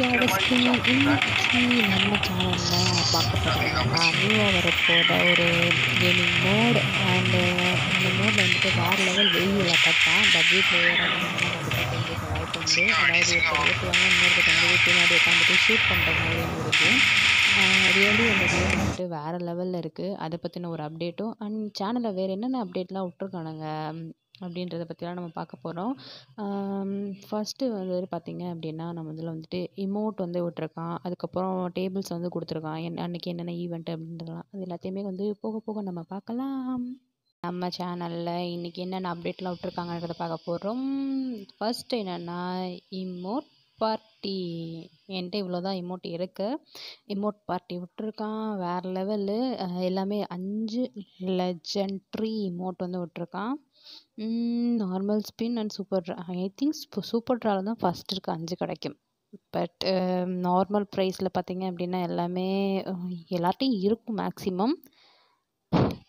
வித்தியாதஸ்ரீ இன்னைக்கு நம்ம சேனலில் பார்க்க போகிறோம்னா நியூவாக வரப்போகிற ஒரு கேமிங் மோட் அண்டு இந்த மோடில் வந்துட்டு வேறு லெவல் வெளியில் பார்த்தா டபுள் பிளேயர் அப்படின்னு வாய்ப்பு உண்டு அதாவது இப்போ ஏற்றுவாங்க இன்னொரு தம்பி பின்னாடி உட்காந்துட்டு ஷூட் பண்ணுற மாதிரியும் இருக்குது ரியலி அந்த கேம் வந்துட்டு வேறு லெவலில் இருக்குது அதை பற்றின ஒரு அப்டேட்டும் அண்ட் சேனலில் வேறு என்னென்ன அப்டேட்லாம் விட்ருக்கானுங்க அப்படின்றத பற்றிலாம் நம்ம பார்க்க போகிறோம் ஃபஸ்ட்டு வந்து பார்த்திங்க அப்படின்னா நம்ம இதில் வந்துட்டு இமோட் வந்து விட்டுருக்கான் அதுக்கப்புறம் டேபிள்ஸ் வந்து கொடுத்துருக்கான் என் அன்றைக்கி என்னென்ன ஈவெண்ட் அப்படின்றலாம் அது எல்லாத்தையுமே வந்து போக போக நம்ம பார்க்கலாம் நம்ம சேனலில் இன்றைக்கி என்னென்ன அப்டேட்லாம் விட்ருக்காங்கன்றத பார்க்க போகிறோம் ஃபஸ்ட்டு என்னென்னா இமோட் பார்ட்டி என்கிட்ட இவ்வளோ தான் எமௌண்ட் இருக்குது எமௌண்ட் பார்ட்டி விட்ருக்கான் வேறு லெவலு எல்லாமே அஞ்சு லெஜண்ட்ரி இமோட் வந்து விட்டுருக்கான் normal spin and super draw I think super ட்ராவில் தான் ஃபஸ்ட் இருக்குது அஞ்சு கிடைக்கும் பட் நார்மல் ப்ரைஸில் பார்த்தீங்க அப்படின்னா எல்லாமே எல்லார்ட்டையும் இருக்கும் மேக்ஸிமம்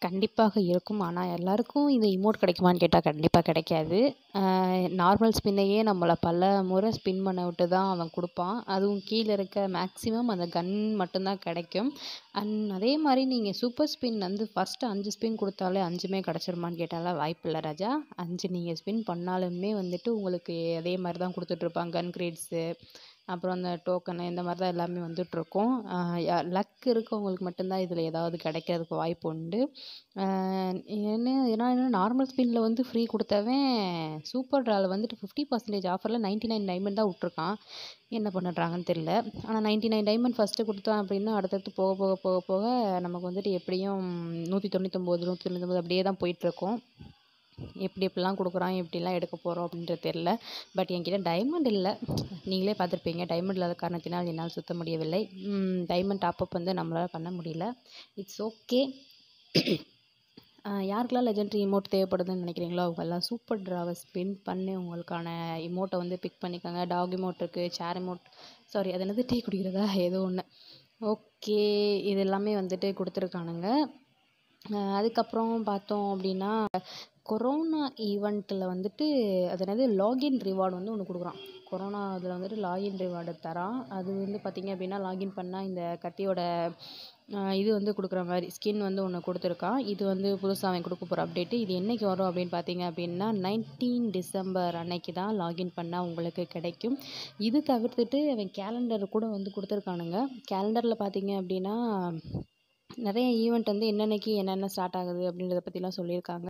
கண்டிப்பாக இருக்கும் ஆனால் எல்லாருக்கும் இந்த இமோட் கிடைக்குமான்னு கேட்டால் கண்டிப்பாக கிடைக்காது நார்மல் ஸ்பின்னையே நம்மளை பல முறை ஸ்பின் பண்ண விட்டு தான் அவன் கொடுப்பான் அதுவும் கீழே இருக்க மேக்ஸிமம் அந்த கன் மட்டும்தான் கிடைக்கும் அண்ட் அதே மாதிரி நீங்கள் சூப்பர் ஸ்பின் வந்து ஃபஸ்ட்டு அஞ்சு ஸ்பின் கொடுத்தாலே அஞ்சுமே கிடச்சிருமான்னு வாய்ப்பு வாய்ப்பில்லை ராஜா அஞ்சு நீங்கள் ஸ்பின் பண்ணாலுமே வந்துட்டு உங்களுக்கு அதே மாதிரி தான் கொடுத்துட்ருப்பான் கன் கிரேட்ஸு அப்புறம் அந்த டோக்கனு இந்த மாதிரி தான் எல்லாமே வந்துகிட்ருக்கும் லக் இருக்கவங்களுக்கு மட்டும்தான் இதில் ஏதாவது கிடைக்கிறதுக்கு வாய்ப்பு உண்டு என்ன ஏன்னா என்ன நார்மல் ஸ்பின்னில் வந்து ஃப்ரீ கொடுத்தவன் சூப்பர் ட்ரால் வந்துட்டு ஃபிஃப்டி பர்சன்டேஜ் ஆஃபரில் நைன்ட்டி நைன் டைமண்ட் தான் விட்ருக்கான் என்ன பண்ணுறாங்கன்னு தெரியல ஆனால் நைன்ட்டி நைன் டைமண்ட் ஃபஸ்ட்டு கொடுத்தோம் அப்படின்னா அடுத்தடுத்து போக போக போக போக நமக்கு வந்துட்டு எப்படியும் நூற்றி தொண்ணூத்தொம்பது நூற்றி தொண்ணூற்றொம்போது அப்படியே தான் போயிட்டுருக்கோம் எப்படி எப்படிலாம் கொடுக்குறான் எப்படிலாம் எடுக்க போகிறோம் அப்படின்றது தெரில பட் என்கிட்ட டைமண்ட் இல்லை நீங்களே பார்த்துருப்பீங்க டைமண்ட் இல்லாத காரணத்தினால் என்னால் சுத்த முடியவில்லை டைமண்ட் டாப்அப் வந்து நம்மளால் பண்ண முடியல இட்ஸ் ஓகே யாருக்கெல்லாம் லெஜெண்ட்ரி இமோட் தேவைப்படுதுன்னு நினைக்கிறீங்களோ அவங்கெல்லாம் சூப்பர் ட்ராவை ஸ்பின் பண்ணி உங்களுக்கான இமோட்டை வந்து பிக் பண்ணிக்கோங்க டாக் இமோட் இருக்குது சேர் இமோட் சாரி அது என்னது டீ குடிக்கிறதா ஏதோ ஒன்று ஓகே இது எல்லாமே வந்துட்டு கொடுத்துருக்கானுங்க அதுக்கப்புறம் பார்த்தோம் அப்படின்னா கொரோனா ஈவெண்ட்டில் வந்துட்டு அது என்னது லாகின் ரிவார்டு வந்து ஒன்று கொடுக்குறான் கொரோனா அதில் வந்துட்டு லாகின் ரிவார்டு தரான் அது வந்து பார்த்திங்க அப்படின்னா லாகின் பண்ணால் இந்த கட்டியோட இது வந்து கொடுக்குற மாதிரி ஸ்கின் வந்து ஒன்று கொடுத்துருக்கான் இது வந்து புதுசாக அவன் கொடுக்க போகிற அப்டேட்டு இது என்றைக்கு வரும் அப்படின்னு பார்த்தீங்க அப்படின்னா நைன்டீன் டிசம்பர் அன்னைக்கு தான் லாகின் பண்ணால் உங்களுக்கு கிடைக்கும் இது தவிர்த்துட்டு அவன் கேலண்டர் கூட வந்து கொடுத்துருக்கானுங்க கேலண்டரில் பார்த்தீங்க அப்படின்னா நிறைய ஈவெண்ட் வந்து என்னென்னக்கு என்னென்ன ஸ்டார்ட் ஆகுது அப்படின்றத பற்றிலாம் சொல்லியிருக்காங்க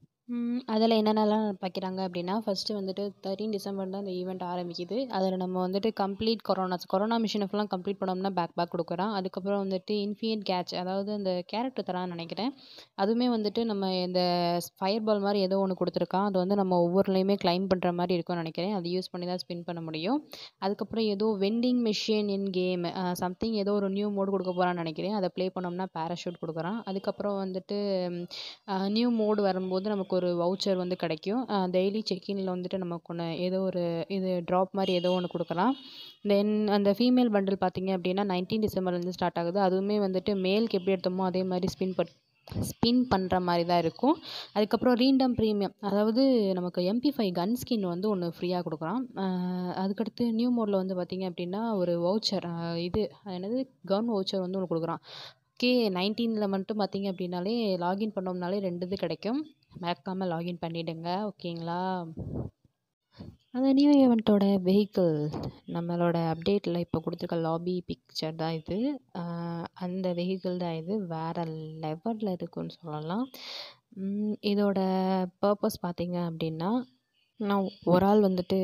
அதில் என்னென்னலாம் வைக்கிறாங்க அப்படின்னா ஃபஸ்ட்டு வந்துட்டு தேர்ட்டீன் டிசம்பர் தான் இந்த ஈவெண்ட் ஆரம்பிக்குது அதில் நம்ம வந்துட்டு கம்ப்ளீட் கொரோனா கொரோனா மிஷினை ஃபுல்லாக கம்ப்ளீட் பண்ணோம்னா பேக் பேக் கொடுக்குறோம் அதுக்கப்புறம் வந்துட்டு இன்ஃபியன் கேட்ச் அதாவது அந்த கேரக்டர் தரான்னு நினைக்கிறேன் அதுவுமே வந்துட்டு நம்ம இந்த ஃபயர் பால் மாதிரி ஏதோ ஒன்று கொடுத்துருக்கா அது வந்து நம்ம ஒவ்வொருலையுமே கிளைம் பண்ணுற மாதிரி இருக்கும்னு நினைக்கிறேன் அதை யூஸ் பண்ணி தான் ஸ்பின் பண்ண முடியும் அதுக்கப்புறம் ஏதோ vending machine in game something ஏதோ ஒரு நியூ மோடு கொடுக்க போகிறான்னு நினைக்கிறேன் அதை ப்ளே பண்ணோம்னா பேராஷூட் கொடுக்குறான் அதுக்கப்புறம் வந்துட்டு நியூ மோடு வரும்போது நமக்கு ஒரு வவுச்சர் வந்து கிடைக்கும் டெய்லி செக்கினில் வந்துட்டு நமக்கு ஒன்று ஏதோ ஒரு இது ட்ராப் மாதிரி ஏதோ ஒன்று கொடுக்கலாம் தென் அந்த ஃபீமேல் பண்டில் பார்த்திங்க அப்படின்னா நைன்டீன் டிசம்பர்லேருந்து ஸ்டார்ட் ஆகுது அதுவுமே வந்துட்டு மேலுக்கு எப்படி எடுத்தோமோ அதே மாதிரி ஸ்பின் பட் ஸ்பின் பண்ணுற மாதிரி தான் இருக்கும் அதுக்கப்புறம் ரீண்டம் ப்ரீமியம் அதாவது நமக்கு எம்பி ஃபைவ் கன் ஸ்கின் வந்து ஒன்று ஃப்ரீயாக கொடுக்குறான் அதுக்கடுத்து நியூ மோடில் வந்து பார்த்திங்க அப்படின்னா ஒரு வவுச்சர் இது என்னது கவுன் வவுச்சர் வந்து ஒன்று கொடுக்குறான் கே நைன்டீனில் மட்டும் பார்த்திங்க அப்படின்னாலே லாகின் பண்ணோம்னாலே ரெண்டு இது கிடைக்கும் மறக்காமல் லாகின் பண்ணிவிடுங்க ஓகேங்களா அந்த நியூ ஈவெண்ட்டோட வெஹிக்கிள் நம்மளோட அப்டேட்டில் இப்போ கொடுத்துருக்க லாபி பிக்சர் தான் இது அந்த வெஹிக்கிள் தான் இது வேறு லெவலில் இருக்குன்னு சொல்லலாம் இதோட பர்பஸ் பார்த்திங்க அப்படின்னா நான் ஒரு ஆள் வந்துட்டு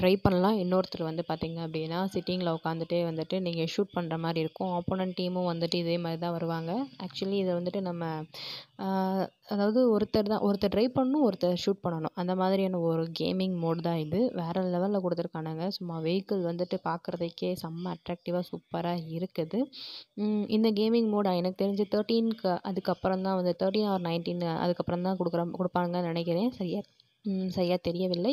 ட்ரை பண்ணலாம் இன்னொருத்தர் வந்து பார்த்திங்க அப்படின்னா சிட்டிங்கில் உட்காந்துட்டே வந்துட்டு நீங்கள் ஷூட் பண்ணுற மாதிரி இருக்கும் ஆப்போனன்ட் டீமும் வந்துட்டு இதே மாதிரி தான் வருவாங்க ஆக்சுவலி இதை வந்துட்டு நம்ம அதாவது ஒருத்தர் தான் ஒருத்தர் ட்ரை பண்ணணும் ஒருத்தர் ஷூட் பண்ணணும் அந்த மாதிரியான ஒரு கேமிங் மோட் தான் இது வேறு லெவலில் கொடுத்துருக்கானுங்க சும்மா வெஹிக்கிள் வந்துட்டு பார்க்குறதுக்கே செம்ம அட்ராக்டிவாக சூப்பராக இருக்குது இந்த கேமிங் மோட் எனக்கு தெரிஞ்சு தேர்ட்டீனுக்கு அதுக்கப்புறம் தான் வந்து தேர்ட்டீன் ஆர் நைன்டீன் அதுக்கப்புறம் தான் கொடுக்குற கொடுப்பாங்கன்னு நினைக்கிறேன் சரியாக சரியாக தெரியவில்லை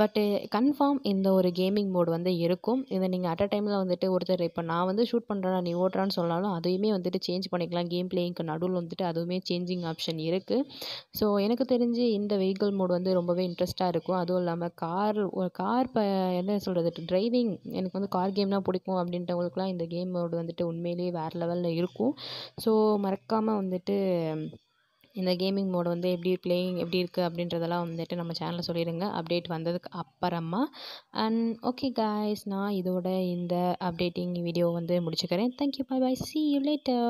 பட்டு கன்ஃபார்ம் இந்த ஒரு கேமிங் மோட் வந்து இருக்கும் இதை நீங்கள் அட் அ டைமில் வந்துட்டு ஒருத்தர் இப்போ நான் வந்து ஷூட் பண்ணுறேன் நீ ஓட்டுறான்னு சொன்னாலும் அதையுமே வந்துட்டு சேஞ்ச் பண்ணிக்கலாம் கேம் பிளேயிங்க்கு நடுவில் வந்துட்டு அதுவுமே சேஞ்சிங் ஆப்ஷன் இருக்குது ஸோ எனக்கு தெரிஞ்சு இந்த வெஹிக்கிள் மோட் வந்து ரொம்பவே இன்ட்ரெஸ்ட்டாக இருக்கும் அதுவும் இல்லாமல் கார் ஒரு கார் இப்போ என்ன சொல்கிறது டிரைவிங் எனக்கு வந்து கார் கேம்னால் பிடிக்கும் அப்படின்றவங்களுக்குலாம் இந்த கேம் மோடு வந்துட்டு உண்மையிலேயே வேறு லெவலில் இருக்கும் ஸோ மறக்காமல் வந்துட்டு இந்த கேமிங் மோடு வந்து எப்படி ப்ளேயிங் எப்படி இருக்குது அப்படின்றதெல்லாம் வந்துட்டு நம்ம சேனலில் சொல்லிடுங்க அப்டேட் வந்ததுக்கு அப்புறமா அண்ட் ஓகே காய்ஸ் நான் இதோட இந்த அப்டேட்டிங் வீடியோ வந்து முடிச்சுக்கிறேன் thank you bye bye see you later